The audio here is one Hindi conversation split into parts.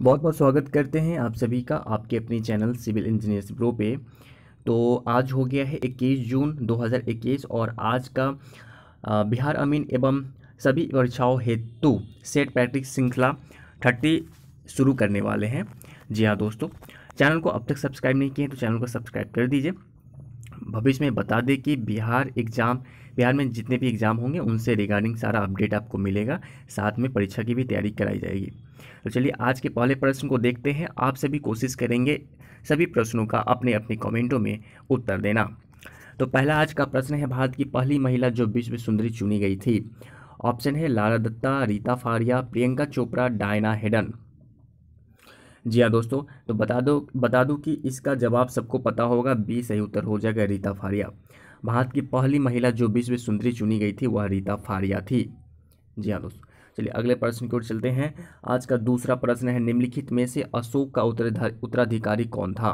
बहुत बहुत स्वागत करते हैं आप सभी का आपके अपने चैनल सिविल इंजीनियर्स ब्रो पे तो आज हो गया है 21 जून 2021 और आज का बिहार अमीन एवं सभी परीक्षाओं हेतु सेट पैट्रिक श्रृंखला थर्टी शुरू करने वाले हैं जी हाँ दोस्तों चैनल को अब तक सब्सक्राइब नहीं किए तो चैनल को सब्सक्राइब कर दीजिए भविष्य में बता दें कि बिहार एग्ज़ाम बिहार में जितने भी एग्ज़ाम होंगे उनसे रिगार्डिंग सारा अपडेट आपको मिलेगा साथ में परीक्षा की भी तैयारी कराई जाएगी तो चलिए आज के पहले प्रश्न को देखते हैं आप सभी कोशिश करेंगे सभी प्रश्नों का अपने अपने कमेंटों में उत्तर देना तो पहला आज का प्रश्न है भारत की पहली महिला जो विश्व सुंदरी चुनी गई थी ऑप्शन है लारा दत्ता रीता फारिया प्रियंका चोपड़ा डायना हेडन जी हाँ दोस्तों तो बता दो बता दूं कि इसका जवाब सबको पता होगा बी सही उत्तर हो जाएगा रीता फारिया भारत की पहली महिला जो विश्व सुंदरी चुनी गई थी वह रीता फारिया थी जी हाँ दोस्तों चलिए अगले प्रश्न की ओर चलते हैं आज का दूसरा प्रश्न है निम्नलिखित में से अशोक का उत्तराधिकारी कौन था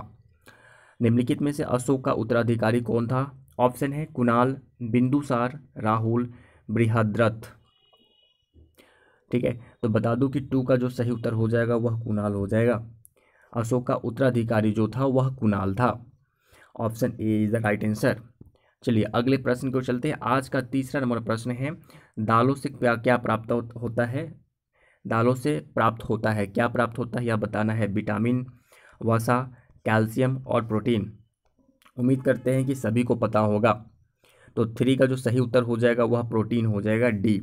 निम्नलिखित में से अशोक का उत्तराधिकारी कौन था ऑप्शन है कुणाल बिंदुसार राहुल बृहद्रथ ठीक है तो बता दूं कि टू का जो सही उत्तर हो जाएगा वह कुणाल हो जाएगा अशोक का उत्तराधिकारी जो था वह कुणाल था option A is the right answer चलिए अगले प्रश्न को चलते हैं आज का तीसरा नंबर प्रश्न है दालों से क्या क्या प्राप्त होता है दालों से प्राप्त होता है क्या प्राप्त होता है यह बताना है विटामिन वसा कैल्शियम और प्रोटीन उम्मीद करते हैं कि सभी को पता होगा तो थ्री का जो सही उत्तर हो जाएगा वह प्रोटीन हो जाएगा डी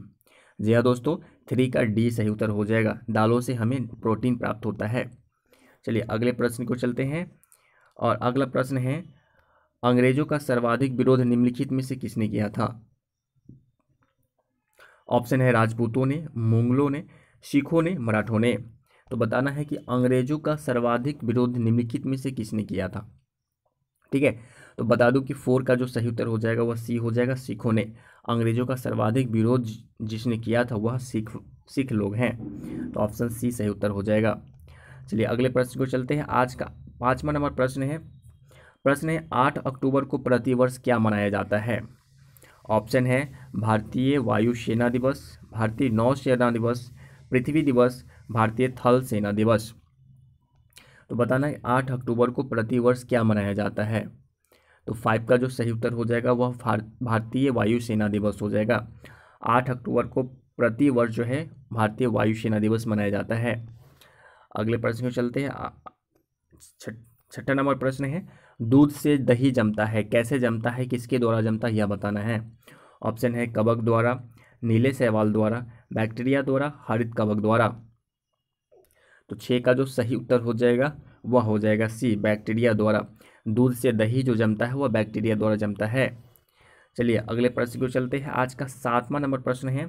जी हाँ दोस्तों थ्री का डी सही उत्तर हो जाएगा दालों से हमें प्रोटीन प्राप्त होता है चलिए अगले प्रश्न को चलते हैं और अगला प्रश्न है अंग्रेजों का सर्वाधिक विरोध निम्नलिखित में से किसने किया था ऑप्शन है राजपूतों ने मुगलों ने सिखों ने मराठों ने तो बताना है कि अंग्रेजों का सर्वाधिक विरोध निम्नलिखित में से किसने किया था ठीक है तो बता दूं कि फोर का जो सही उत्तर हो जाएगा वह सी हो जाएगा सिखों ने अंग्रेजों का सर्वाधिक विरोध जिसने किया था वह सिख सिख लोग हैं तो ऑप्शन सी सही उत्तर हो जाएगा चलिए अगले प्रश्न को चलते हैं आज का पाँचवा नंबर प्रश्न है प्रश्न है आठ अक्टूबर को प्रतिवर्ष क्या मनाया जाता है ऑप्शन है भारतीय वायुसेना दिवस भारतीय नौसेना दिवस पृथ्वी दिवस भारतीय थल सेना दिवस तो बताना है आठ अक्टूबर को प्रतिवर्ष क्या मनाया जाता है तो फाइव का जो सही उत्तर हो जाएगा वह भारतीय वायुसेना दिवस हो जाएगा आठ अक्टूबर को प्रतिवर्ष जो है भारतीय वायुसेना दिवस मनाया जाता है अगले प्रश्न को चलते हैं छठा नंबर प्रश्न है दूध से दही जमता है कैसे जमता है किसके द्वारा जमता है यह बताना है ऑप्शन है कवक द्वारा नीले सहवाल द्वारा बैक्टीरिया द्वारा हरित कवक द्वारा तो छः का जो सही उत्तर हो जाएगा वह हो जाएगा सी बैक्टीरिया द्वारा दूध से दही जो जमता है वह बैक्टीरिया द्वारा जमता है चलिए अगले प्रश्न को चलते हैं आज का सातवां नंबर प्रश्न है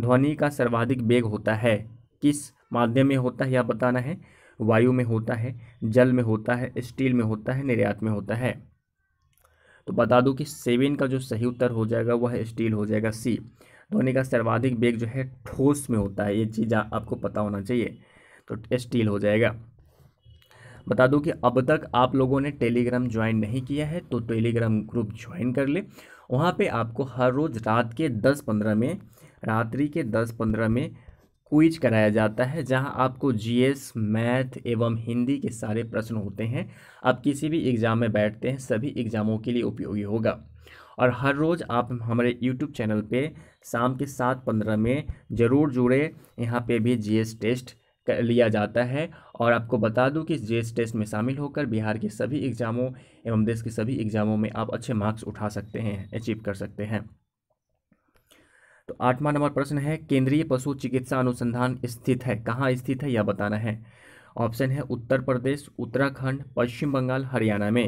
ध्वनि का सर्वाधिक वेग होता है किस माध्यम में होता है यह बताना है वायु में होता है जल में होता है स्टील में होता है निर्यात में होता है तो बता दूं कि सेवन का जो सही उत्तर हो जाएगा वह स्टील हो जाएगा सी ध्वनि का सर्वाधिक वेग जो है ठोस में होता है ये चीज़ आपको पता होना चाहिए तो स्टील हो जाएगा बता दूं कि अब तक आप लोगों ने टेलीग्राम ज्वाइन नहीं किया है तो टेलीग्राम ग्रुप ज्वाइन कर ले वहाँ पे आपको हर रोज़ रात के दस पंद्रह में रात्रि के दस पंद्रह में क्विज कराया जाता है जहां आपको जीएस मैथ एवं हिंदी के सारे प्रश्न होते हैं आप किसी भी एग्ज़ाम में बैठते हैं सभी एग्ज़ामों के लिए उपयोगी होगा और हर रोज़ आप हमारे यूट्यूब चैनल पे शाम के सात पंद्रह में ज़रूर जुड़े यहाँ पे भी जीएस टेस्ट कर लिया जाता है और आपको बता दूं कि जीएस टेस्ट में शामिल होकर बिहार के सभी एग्ज़ामों एवं देश के सभी एग्ज़ामों में आप अच्छे मार्क्स उठा सकते हैं अचीव कर सकते हैं तो आठवां नंबर प्रश्न है केंद्रीय पशु चिकित्सा अनुसंधान स्थित है कहाँ स्थित है यह बताना है ऑप्शन है उत्तर प्रदेश उत्तराखंड पश्चिम बंगाल हरियाणा में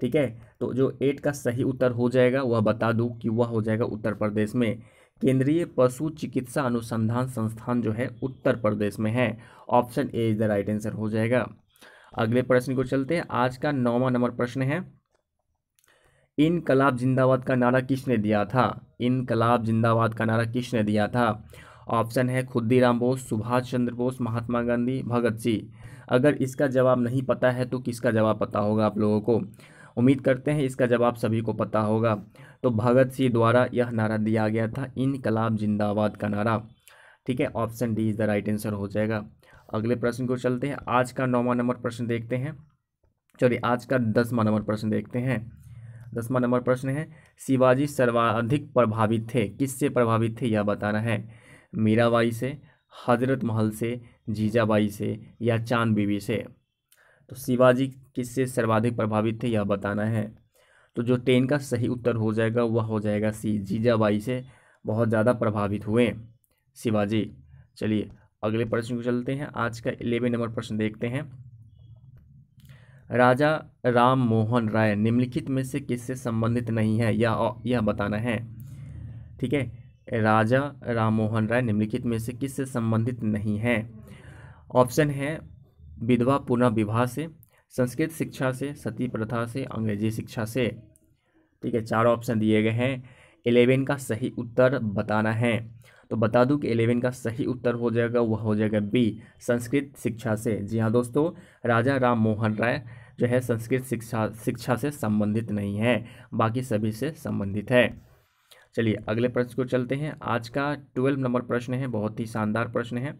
ठीक है तो जो एट का सही उत्तर हो जाएगा वह बता दूँ कि वह हो जाएगा उत्तर प्रदेश में केंद्रीय पशु चिकित्सा अनुसंधान संस्थान जो है उत्तर प्रदेश में है option A is the right answer हो जाएगा अगले प्रश्न को चलते हैं आज का नौवा नंबर प्रश्न है इन कलाब जिंदाबाद का नारा किसने दिया था इनकलाब जिंदाबाद का नारा किसने दिया था ऑप्शन है खुद्दीराम बोस सुभाष चंद्र बोस महात्मा गांधी भगत सिंह अगर इसका जवाब नहीं पता है तो किसका जवाब पता होगा आप लोगों को उम्मीद करते हैं इसका जवाब सभी को पता होगा तो भगत सिंह द्वारा यह नारा दिया गया था इनकलाब जिंदाबाद का नारा ठीक है option D is the right answer हो जाएगा अगले प्रश्न को चलते हैं आज का नौवा नंबर प्रश्न देखते हैं चलिए आज का दसवा नंबर प्रश्न देखते हैं दसवां नंबर प्रश्न है शिवाजी सर्वाधिक प्रभावित थे किससे प्रभावित थे यह बताना है मीराबाई से हजरत महल से जीजाबाई से या चांद बीबी से तो शिवाजी किससे सर्वाधिक प्रभावित थे यह बताना है तो जो टेन का सही उत्तर हो जाएगा वह हो जाएगा सी जीजाबाई से बहुत ज़्यादा प्रभावित हुए शिवाजी चलिए अगले प्रश्न को चलते हैं आज का इलेवन नंबर प्रश्न देखते हैं राजा राम मोहन राय निम्नलिखित में से किससे संबंधित नहीं है या यह बताना है ठीक है राजा राम मोहन राय निम्नलिखित में से किससे संबंधित नहीं है ऑप्शन है विधवा पुनः विवाह से संस्कृत शिक्षा से सती प्रथा से अंग्रेजी शिक्षा से ठीक है चार ऑप्शन दिए गए हैं एलेवन का सही उत्तर बताना है तो बता दूं कि एलेवन का सही उत्तर हो जाएगा वह हो जाएगा बी संस्कृत शिक्षा से जी हाँ दोस्तों राजा राम मोहन राय जो है संस्कृत शिक्षा शिक्षा से संबंधित नहीं है बाकी सभी से संबंधित है चलिए अगले प्रश्न को चलते हैं आज का ट्वेल्व नंबर प्रश्न है बहुत ही शानदार प्रश्न है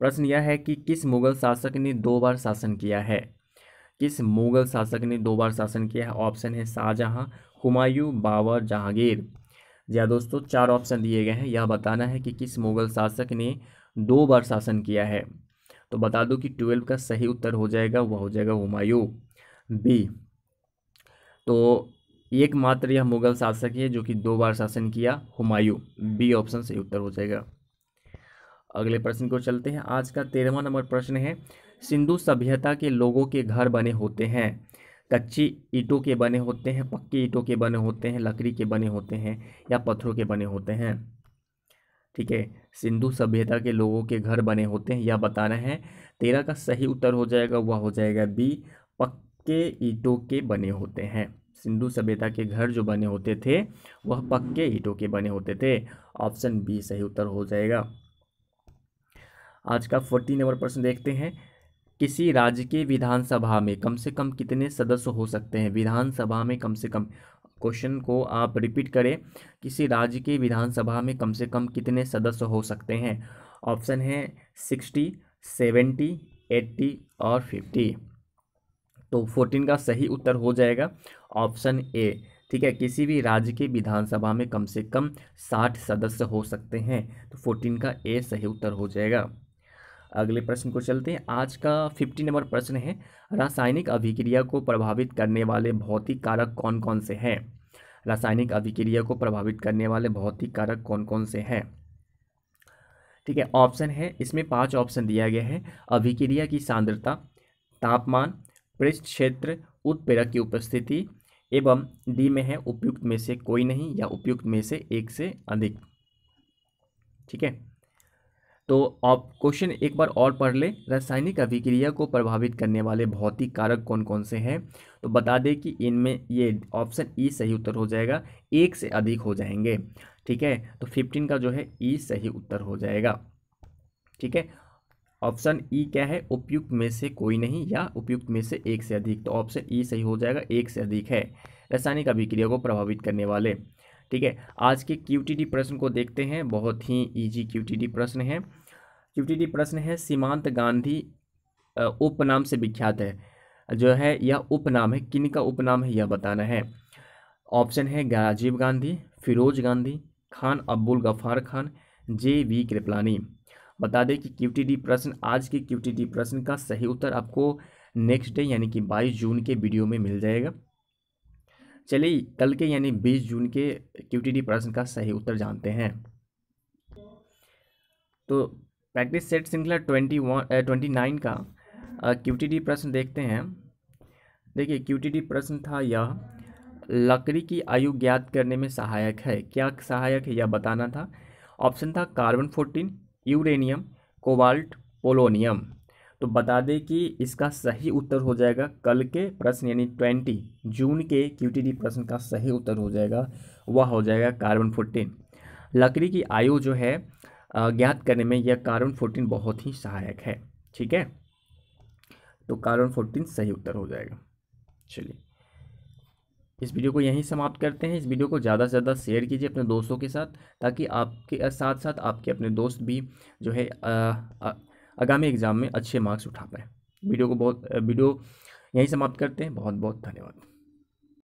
प्रश्न यह है कि किस मुगल शासक ने दो बार शासन किया है किस मुगल शासक ने दो बार शासन किया है ऑप्शन है शाहजहाँ हुमायूं बाबर जहांगीर या हाँ दोस्तों चार ऑप्शन दिए गए हैं यह बताना है कि किस मुगल शासक ने दो बार शासन किया है तो बता दो कि ट्वेल्व का सही उत्तर हो जाएगा वह हो जाएगा हुमायूं बी तो एकमात्र यह मुगल शासक है जो कि दो बार शासन किया हुमायूं बी ऑप्शन सही उत्तर हो जाएगा अगले प्रश्न को चलते हैं आज का तेरहवा नंबर प्रश्न है सिंधु सभ्यता के लोगों के घर बने होते हैं कच्ची ईंटों के बने होते हैं पक्की ईंटों के बने होते हैं लकड़ी के बने होते हैं या पत्थरों के बने होते हैं ठीक है सिंधु सभ्यता के लोगों के घर बने होते हैं यह बताना है तेरह का सही उत्तर हो जाएगा वह हो जाएगा बी पक्के ईंटों के बने होते हैं सिंधु सभ्यता के घर जो बने होते थे वह पक्के ईंटों के बने होते थे ऑप्शन बी सही उत्तर हो जाएगा आज का फोर्टी नंबर प्रश्न देखते हैं किसी राज्य के विधानसभा में कम से कम कितने सदस्य हो सकते हैं विधानसभा में कम से कम क्वेश्चन को आप रिपीट करें किसी राज्य के विधानसभा में कम से कम कितने सदस्य हो सकते हैं ऑप्शन है सिक्सटी सेवेंटी एट्टी और फिफ्टी तो फोर्टीन का सही उत्तर हो जाएगा ऑप्शन ए ठीक है किसी भी राज्य के विधानसभा में कम से कम साठ सदस्य हो सकते हैं तो फोर्टीन का ए सही उत्तर हो जाएगा अगले प्रश्न को चलते हैं आज का फिफ्टी नंबर प्रश्न है रासायनिक अभिक्रिया को प्रभावित करने वाले भौतिक कारक कौन कौन से हैं रासायनिक अभिक्रिया को प्रभावित करने वाले भौतिक कारक कौन कौन से हैं ठीक है ऑप्शन है इसमें पांच ऑप्शन दिया गया है अभिक्रिया की सांद्रता तापमान पृष्ठ क्षेत्र उत्प्रेरक की उपस्थिति एवं डी में है उपयुक्त में से कोई नहीं या उपयुक्त में से एक से अधिक ठीक है तो आप क्वेश्चन एक बार और पढ़ लें रासायनिक अभिक्रिया को प्रभावित करने वाले भौतिक कारक कौन कौन से हैं तो बता दें कि इनमें ये ऑप्शन ई e सही उत्तर हो जाएगा एक से अधिक हो जाएंगे ठीक है तो फिफ्टीन का जो है ई e सही उत्तर हो जाएगा ठीक है ऑप्शन ई e क्या है उपयुक्त में से कोई नहीं या उपयुक्त में से एक से अधिक तो ऑप्शन ई e सही हो जाएगा एक से अधिक है रासायनिक अभिक्रिया को प्रभावित करने वाले ठीक है आज के क्यू प्रश्न को देखते हैं बहुत ही ईजी क्यू प्रश्न है क्यू प्रश्न है सीमांत गांधी उपनाम से विख्यात है जो है यह उपनाम है किन का उपनाम है यह बताना है ऑप्शन है राजीव गांधी फिरोज गांधी खान अब्बुल गफार खान जे वी कृपलानी बता दें कि क्यू प्रश्न आज के क्यू प्रश्न का सही उत्तर आपको नेक्स्ट डे यानी कि 22 जून के वीडियो में मिल जाएगा चलिए कल के यानी बीस जून के क्यूटीडी प्रश्न का सही उत्तर जानते हैं तो प्रैक्टिस सेट श्रृंखला ट्वेंटी वन ट्वेंटी नाइन का क्यूटीडी प्रश्न देखते हैं देखिए क्यूटीडी प्रश्न था यह लकड़ी की आयु ज्ञात करने में सहायक है क्या सहायक है यह बताना था ऑप्शन था carbon fourteen uranium cobalt polonium तो बता दें कि इसका सही उत्तर हो जाएगा कल के प्रश्न यानी ट्वेंटी जून के क्यू प्रश्न का सही उत्तर हो जाएगा वह हो जाएगा कार्बन फोर्टीन लकड़ी की आयु जो है ज्ञात करने में यह कार्बन फोर्टीन बहुत ही सहायक है ठीक है तो कार्बन फोर्टीन सही उत्तर हो जाएगा चलिए इस वीडियो को यहीं समाप्त करते हैं इस वीडियो को ज़्यादा से ज़्यादा शेयर कीजिए अपने दोस्तों के साथ ताकि आपके साथ साथ आपके अपने दोस्त भी जो है आ, आ, आगामी एग्ज़ाम में अच्छे मार्क्स उठा पाएँ वीडियो को बहुत वीडियो यहीं समाप्त करते हैं बहुत बहुत धन्यवाद